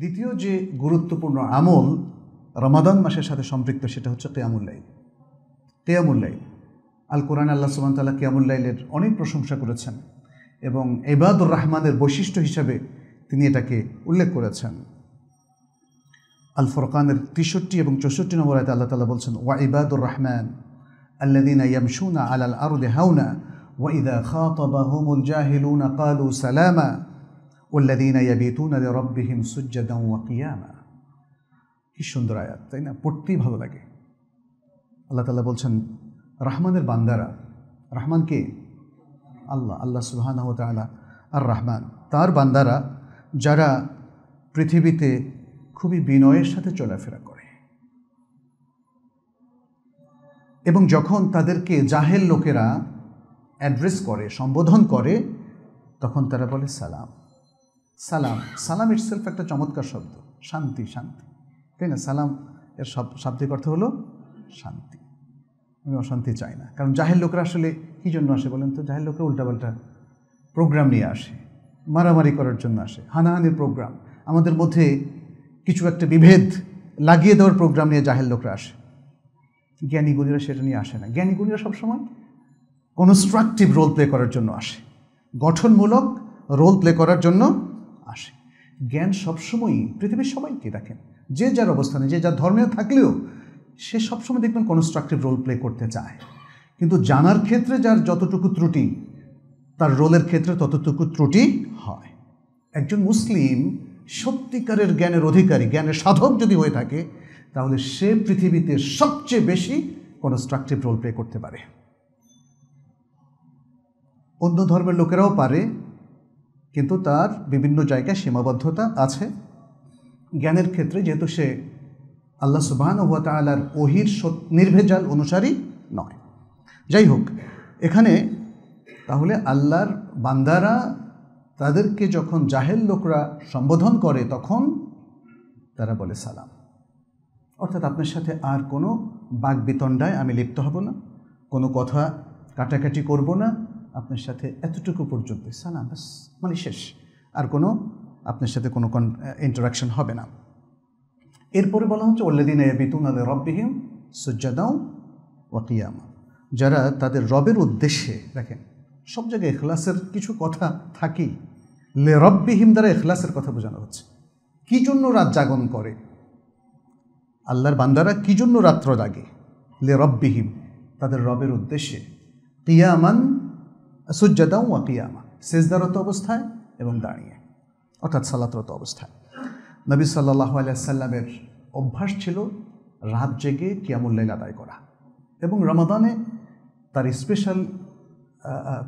দ্বিতীয় যে গুরুত্বপূর্ণ আমল রমাদান মাসের সাথে সম্পৃক্ত সেটা হচ্ছে কেয়ামুল্লাইল কেয়ামুল্লাইল আল কোরআন আল্লাহ সুবান তাল্লাহ কেয়ামুল্লাইলের অনেক প্রশংসা করেছেন এবং এবাদুর রহমানের বৈশিষ্ট্য হিসাবে তিনি এটাকে উল্লেখ করেছেন আল ফরকানের তেষট্টি এবং চৌষট্টি নম্বর আয়তে আল্লাহ তালা বলছেন ওয়া ইবাদুর রহমান আল্লাদিনা আল আল আরু হাউনা ওয়া ইদা খাতাবাহুমুল জাহিলুনা কালু সালামা والذين ইয়াবিতুনা লিরাব্বিহিম সুজ্জাদান ওয়া কি সুন্দর আয়াত তাই না পড়তেই ভালো লাগে আল্লাহ তাআলা বলছেন রহমানের বান্দারা রহমান কে আল্লাহ আল্লাহ সুবহানাহু ওয়া আর রহমান তার বান্দারা যারা পৃথিবীতে খুবই বিনয়ের সাথে চলাফেরা করে এবং যখন তাদেরকে জাহের লোকেরা অ্যাড্রেস করে সম্বোধন করে তখন তারা বলে সালাম সালাম সালাম ইটসেলফ একটা চমৎকার শব্দ শান্তি শান্তি তাই না সালাম এর সব শাব্দিক অর্থ হলো শান্তি আমি অশান্তি চাই না কারণ জাহের লোকরা আসলে কী জন্য আসে বলেন তো জাহের লোকরা উল্টাপাল্টা প্রোগ্রাম নিয়ে আসে মারামারি করার জন্য আসে হানাহানির প্রোগ্রাম আমাদের মধ্যে কিছু একটা বিভেদ লাগিয়ে দেওয়ার প্রোগ্রাম নিয়ে জাহের লোকরা আসে জ্ঞানী গুলিরা সেটা নিয়ে আসে না জ্ঞানী গুণীরা সবসময় কনস্ট্রাকটিভ রোল প্লে করার জন্য আসে গঠনমূলক রোল প্লে করার জন্য আসে জ্ঞান সবসময়ই পৃথিবীর সবাইকে দেখেন যে যার অবস্থানে যে যার ধর্মে থাকলেও সে সবসময় দেখবেন কনস্ট্রাকটিভ রোল প্লে করতে চায় কিন্তু জানার ক্ষেত্রে যার যতটুকু ত্রুটি তার রোলের ক্ষেত্রে ততটুকু ত্রুটি হয় একজন মুসলিম সত্যিকারের জ্ঞানের অধিকারী জ্ঞানের সাধক যদি হয়ে থাকে তাহলে সে পৃথিবীতে সবচেয়ে বেশি কনস্ট্রাকটিভ রোল প্লে করতে পারে অন্য ধর্মের লোকেরাও পারে কিন্তু তার বিভিন্ন জায়গায় সীমাবদ্ধতা আছে জ্ঞানের ক্ষেত্রে যেহেতু সে আল্লাহ সুবাহান ওয়া তালার ওহির নির্ভেজাল অনুসারী নয় যাই হোক এখানে তাহলে আল্লাহর বান্দারা তাদেরকে যখন জাহেল লোকরা সম্বোধন করে তখন তারা বলে সালাম অর্থাৎ আপনার সাথে আর কোনো বাক বিতণ্ডায় আমি লিপ্ত হব না কোনো কথা কাটাকাটি করব না আপনার সাথে এতটুকু পর্যন্ত সালাম বাস মানে শেষ আর কোনো আপনার সাথে কোনো ইন্টারাকশন হবে না এরপরে বলা হচ্ছে ওল্লাদিন বিতুন আলে রব্বিহিম সজ্জাদাও ওয়াকিয়াম যারা তাদের রবের উদ্দেশ্যে দেখেন সব জায়গায় এখলাসের কিছু কথা থাকেই লে রব্বিহিম দ্বারা এখলাসের কথা বোঝানো হচ্ছে কি জন্য রাত জাগন করে আল্লাহর বান্দারা কি জন্য রাত্র জাগে লে রব্বিহিম তাদের রবের উদ্দেশ্যে কিয়ামান সুজ্জাদাও ওয়াকিয়ামা সেজদারত অবস্থায় এবং দাঁড়িয়ে অর্থাৎ সালাতরত অবস্থায় নবী সাল্লাহ আলিয়াল্লামের অভ্যাস ছিল রাত জেগে কিয়ামুল্লাইল আদায় করা এবং রমাদানে তার স্পেশাল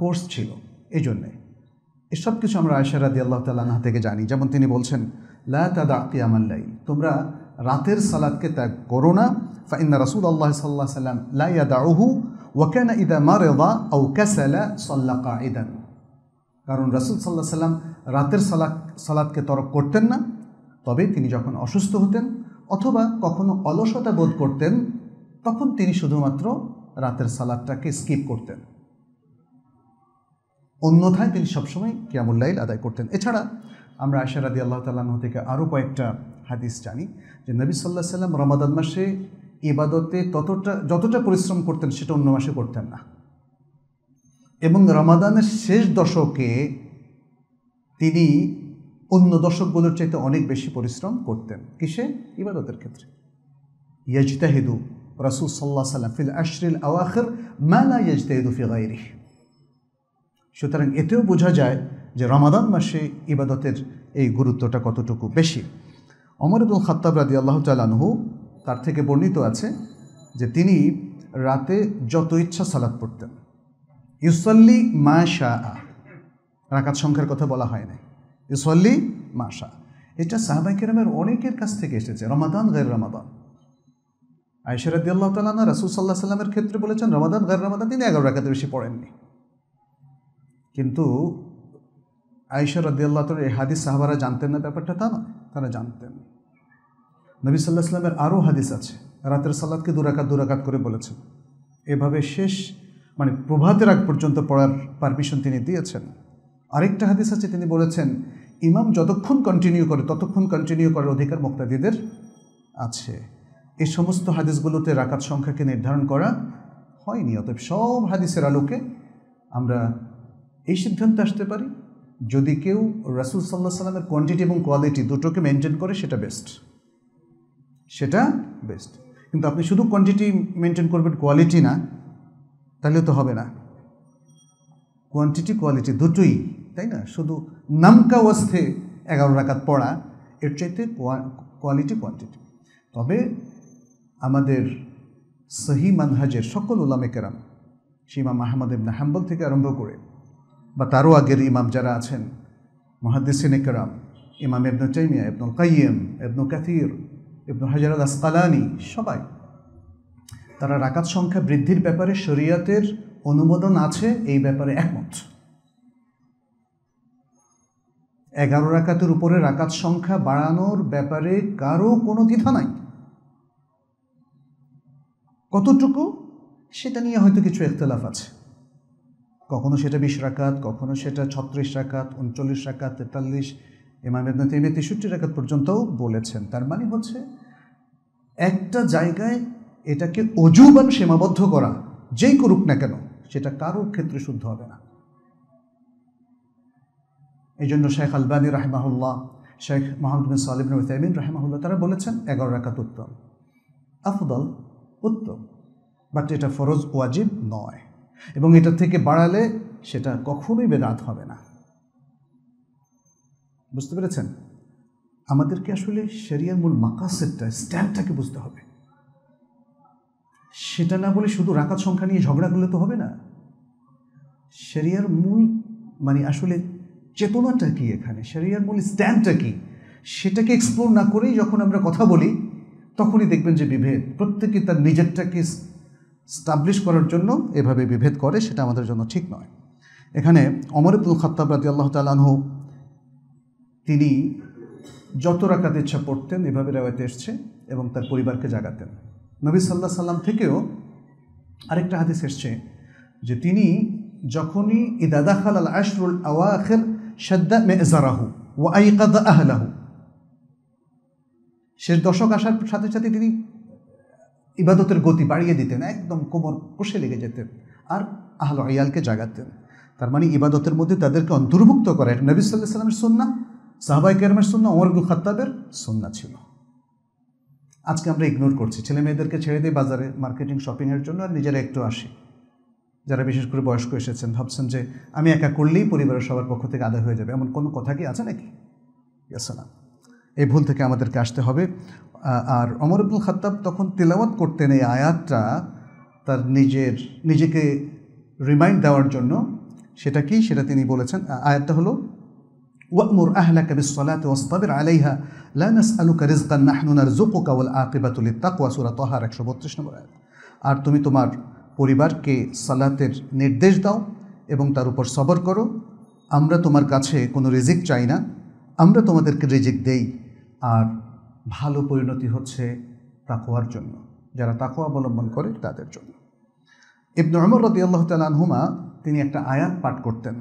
কোর্স ছিল এই জন্যে এসব কিছু আমরা আয়সা রাদি আল্লাহ তাল্লাহ থেকে জানি যেমন তিনি বলছেন লা কিয়ামাল্লাই তোমরা রাতের সালাদকে ত্যাগ করো না ফাইন্দা রাসুল আল্লাহ সাল্লাহ সাল্লাম লাইয়া দাউহু ওয়াকানা ইদা মারেদা ও ক্যাসালা সল্লা কায়দান কারণ রাসুল সাল্লাহ সাল্লাম রাতের সালা সালাদকে তরক করতেন না তবে তিনি যখন অসুস্থ হতেন অথবা কখনো অলসতা বোধ করতেন তখন তিনি শুধুমাত্র রাতের সালাদটাকে স্কিপ করতেন অন্যথায় তিনি সবসময় কিয়ামুল্লাইল আদায় করতেন এছাড়া আমরা আয়সা রাদি আল্লাহ তাল্লাহ থেকে আরও কয়েকটা হাদিস জানি যে নবী সাল্লাহ সাল্লাম রমাদান মাসে ইবাদতে ততটা যতটা পরিশ্রম করতেন সেটা অন্য মাসে করতেন না এবং রমাদানের শেষ দশকে তিনি অন্য দশকগুলোর চাইতে অনেক বেশি পরিশ্রম করতেন কিসে ইবাদতের ক্ষেত্রে ইয়াজতাহিদু রাসুল সাল্লাহ সাল্লাম ফিল আশরিল আওয়াখের মালা ইয়াজতাহিদু ফি গাইরি সুতরাং এতেও বোঝা যায় যে রমাদান মাসে ইবাদতের এই গুরুত্বটা কতটুকু বেশি অমর ইবুল খাত্তাব রাদি আল্লাহ তালানহু তার থেকে বর্ণিত আছে যে তিনি রাতে যত ইচ্ছা সালাদ পড়তেন ইউসল্লি মা শাহ রাকাত সংখ্যার কথা বলা হয় না ইউসল্লি মা শাহ এটা সাহাবাই কেরামের অনেকের কাছ থেকে এসেছে রমাদান গের রমাদান আয়সারদ্দাল্লাহ তালানা রাসুল সাল্লাহ সাল্লামের ক্ষেত্রে বলেছেন রমাদান গের রমাদান তিনি এগারো রাখাতে বেশি পড়েননি কিন্তু আয়সার রদ্দাল্লাহ তাল এই হাদিস সাহাবারা জানতেন না ব্যাপারটা তা নয় তারা জানতেন নবী সাল্লাহ সাল্লামের আরও হাদিস আছে রাতের সাল্লাদকে দুরাকাত দুরাকাত করে বলেছেন এভাবে শেষ মানে প্রভাতের আগ পর্যন্ত পড়ার পারমিশন তিনি দিয়েছেন আরেকটা হাদিস আছে তিনি বলেছেন ইমাম যতক্ষণ কন্টিনিউ করে ততক্ষণ কন্টিনিউ করার অধিকার মোক্তাদিদের আছে এই সমস্ত হাদিসগুলোতে রাকাত সংখ্যাকে নির্ধারণ করা হয়নি অতএব সব হাদিসের আলোকে আমরা এই সিদ্ধান্তে আসতে পারি যদি কেউ রাসুল সাল্লাহ সাল্লামের কোয়ান্টিটি এবং কোয়ালিটি দুটোকে মেনটেন করে সেটা বেস্ট সেটা বেস্ট কিন্তু আপনি শুধু কোয়ান্টিটি মেনটেন করবেন কোয়ালিটি না তাহলে তো হবে না কোয়ান্টিটি কোয়ালিটি দুটোই তাই না শুধু নামকা অস্থে এগারো রাখাত পড়া এর চাইতে কোয়ালিটি কোয়ান্টিটি তবে আমাদের সহি মানহাজের সকল উলামে কেরাম সেই ইমাম আহমদ হাম্বল থেকে আরম্ভ করে বা তারও আগের ইমাম যারা আছেন মহাদ্দিসিনে কেরাম ইমাম এবনু চাইমিয়া এবনুল কাইম এবনু কাথির ইবনু হাজার আসকালানি সবাই তারা রাকাত সংখ্যা বৃদ্ধির ব্যাপারে শরীয়তের অনুমোদন আছে এই ব্যাপারে একমত এগারো রাকাতের উপরে রাকাত সংখ্যা বাড়ানোর ব্যাপারে কারো কোনো দ্বিধা নাই কতটুকু সেটা নিয়ে হয়তো কিছু একতলাফ আছে কখনো সেটা বিশ রাকাত কখনো সেটা ছত্রিশ রাকাত উনচল্লিশ রাকাত তেতাল্লিশ ইমাম ইবনে তেমিয়া তেষট্টি রেখাত পর্যন্তও বলেছেন তার মানে হচ্ছে একটা জায়গায় এটাকে অজুবান সীমাবদ্ধ করা যেই করুক না কেন সেটা কারোর ক্ষেত্রে শুদ্ধ হবে না এই জন্য শেখ আলবানী রাহেমাহুল্লাহ শেখ মোহাম্মদ বিন সালিম তাইমিন রাহেমাহুল্লাহ তারা বলেছেন এগারো রাকাত উত্তম আফদল উত্তম বাট এটা ফরজ ওয়াজিব নয় এবং এটা থেকে বাড়ালে সেটা কখনোই বেদাত হবে না বুঝতে পেরেছেন আমাদেরকে আসলে শরিয়ার মূল মাকাসেরটা স্ট্যান্ডটাকে বুঝতে হবে সেটা না বলে শুধু রাকাত সংখ্যা নিয়ে ঝগড়া করলে তো হবে না শরিয়ার মূল মানে আসলে চেতনাটা কি এখানে শরিয়ার মূল স্ট্যান্ডটা কি সেটাকে এক্সপ্লোর না করেই যখন আমরা কথা বলি তখনই দেখবেন যে বিভেদ প্রত্যেকে তার নিজেরটাকে স্টাবলিশ করার জন্য এভাবে বিভেদ করে সেটা আমাদের জন্য ঠিক নয় এখানে অমর ইবুল রাতি আল্লাহ তালাহু তিনি যত রাকাত ইচ্ছা পড়তেন এভাবে রেওয়াতে এসছে এবং তার পরিবারকে জাগাতেন নবী সাল্লাহ সাল্লাম থেকেও আরেকটা হাদিস এসছে যে তিনি যখনই খাল আল আশরুল আওয়াখের সাদ্দা মেজারাহু ও আইকাদ আহলাহু শেষ দশক আসার সাথে সাথে তিনি ইবাদতের গতি বাড়িয়ে দিতেন একদম কোমর কষে লেগে যেতেন আর আহল আয়ালকে জাগাতেন তার মানে ইবাদতের মধ্যে তাদেরকে অন্তর্ভুক্ত করে নবী সাল্লাহ সাল্লামের সন্না সাহবাই কেরমের সুন্না অমর ইবনুল খাত্তাবের সুন্না ছিল আজকে আমরা ইগনোর করছি ছেলে মেয়েদেরকে ছেড়ে দিই বাজারে মার্কেটিং শপিংয়ের জন্য আর নিজেরা একটু আসি যারা বিশেষ করে বয়স্ক এসেছেন ভাবছেন যে আমি একা করলেই পরিবারের সবার পক্ষ থেকে আদায় হয়ে যাবে এমন কোনো কথা কি আছে নাকি না এই ভুল থেকে আমাদেরকে আসতে হবে আর অমর আব্দুল খাত্তাব তখন তেলাওয়াত করতেন এই আয়াতটা তার নিজের নিজেকে রিমাইন্ড দেওয়ার জন্য সেটা কি সেটা তিনি বলেছেন আয়াতটা হলো ওয়ামুর আহলাকে বিসলাতে ওয়াস্তাবির আলাইহা লানাস আলুকা রিজকান নাহনুনার জুকুকা ওয়াল আকিবাতুল তাকুয়া সুরা তহার একশো বত্রিশ নম্বর আর তুমি তোমার পরিবারকে সালাতের নির্দেশ দাও এবং তার উপর সবর করো আমরা তোমার কাছে কোনো রিজিক চাই না আমরা তোমাদেরকে রিজিক দেই আর ভালো পরিণতি হচ্ছে তাকোয়ার জন্য যারা তাকোয়া অবলম্বন করে তাদের জন্য ইবনু আমর রদি আল্লাহ তালানহুমা তিনি একটা আয়াত পাঠ করতেন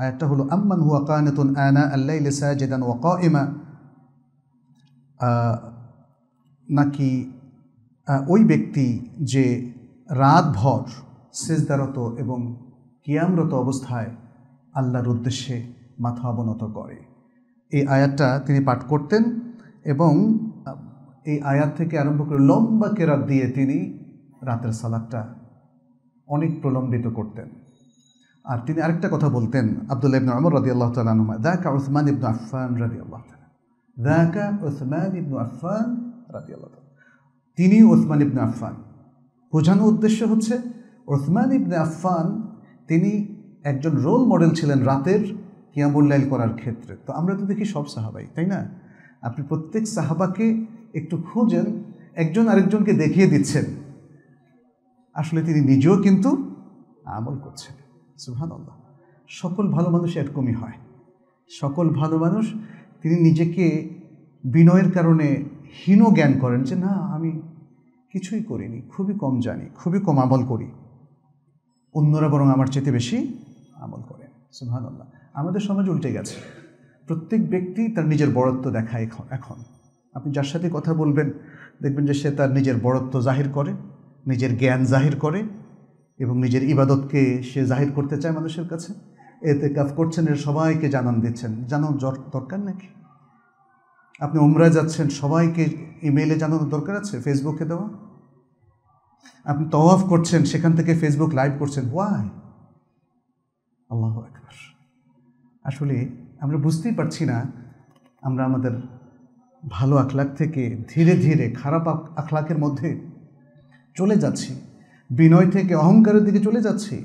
আয়াতটা হলো আম্মান হুয়া কানেতুন আনা আল্লাহ সাজেদান ওয়া কাইমা নাকি ওই ব্যক্তি যে রাতভর সেজদারত এবং কিয়ামরত অবস্থায় আল্লাহর উদ্দেশ্যে মাথা অবনত করে এই আয়াতটা তিনি পাঠ করতেন এবং এই আয়াত থেকে আরম্ভ করে লম্বা কেরাত দিয়ে তিনি রাতের সালাদটা অনেক প্রলম্বিত করতেন আর তিনি আরেকটা কথা বলতেন আবদুল্লাহ ইবনু আমর রাদি আল্লাহ তালুমা দাকা ওসমান ইবনু আফফান রাদি আল্লাহ দাকা ওসমান ইবনু আফফান রাদি আল্লাহ তিনি ওসমান ইবনু আফান বোঝানো উদ্দেশ্য হচ্ছে ওসমান ইবনে আফান তিনি একজন রোল মডেল ছিলেন রাতের কিয়ামুল্লাইল করার ক্ষেত্রে তো আমরা তো দেখি সব সাহাবাই তাই না আপনি প্রত্যেক সাহাবাকে একটু খুঁজেন একজন আরেকজনকে দেখিয়ে দিচ্ছেন আসলে তিনি নিজেও কিন্তু আমল করছেন সুহান আল্লাহ সকল ভালো মানুষ এরকমই হয় সকল ভালো মানুষ তিনি নিজেকে বিনয়ের কারণে হীন জ্ঞান করেন যে না আমি কিছুই করিনি খুবই কম জানি খুবই কম আমল করি অন্যরা বরং আমার চেতে বেশি আমল করে সুহান আল্লাহ আমাদের সমাজ উল্টে গেছে প্রত্যেক ব্যক্তি তার নিজের বড়ত্ব দেখায় এখন আপনি যার সাথে কথা বলবেন দেখবেন যে সে তার নিজের বড়ত্ব জাহির করে নিজের জ্ঞান জাহির করে এবং নিজের ইবাদতকে সে জাহির করতে চায় মানুষের কাছে এতে কাজ করছেন এর সবাইকে জানান দিচ্ছেন জানানোর দরকার নাকি আপনি উমরা যাচ্ছেন সবাইকে ইমেইলে জানানোর দরকার আছে ফেসবুকে দেওয়া আপনি তওয়াফ করছেন সেখান থেকে ফেসবুক লাইভ করছেন ওয়াই আল্লাহ একবার আসলে আমরা বুঝতেই পারছি না আমরা আমাদের ভালো আখলাক থেকে ধীরে ধীরে খারাপ আখলাকের মধ্যে চলে যাচ্ছি বিনয় থেকে অহংকারের দিকে চলে যাচ্ছি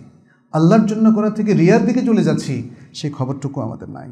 আল্লাহর জন্য করার থেকে রিয়ার দিকে চলে যাচ্ছি সেই খবরটুকু আমাদের নাই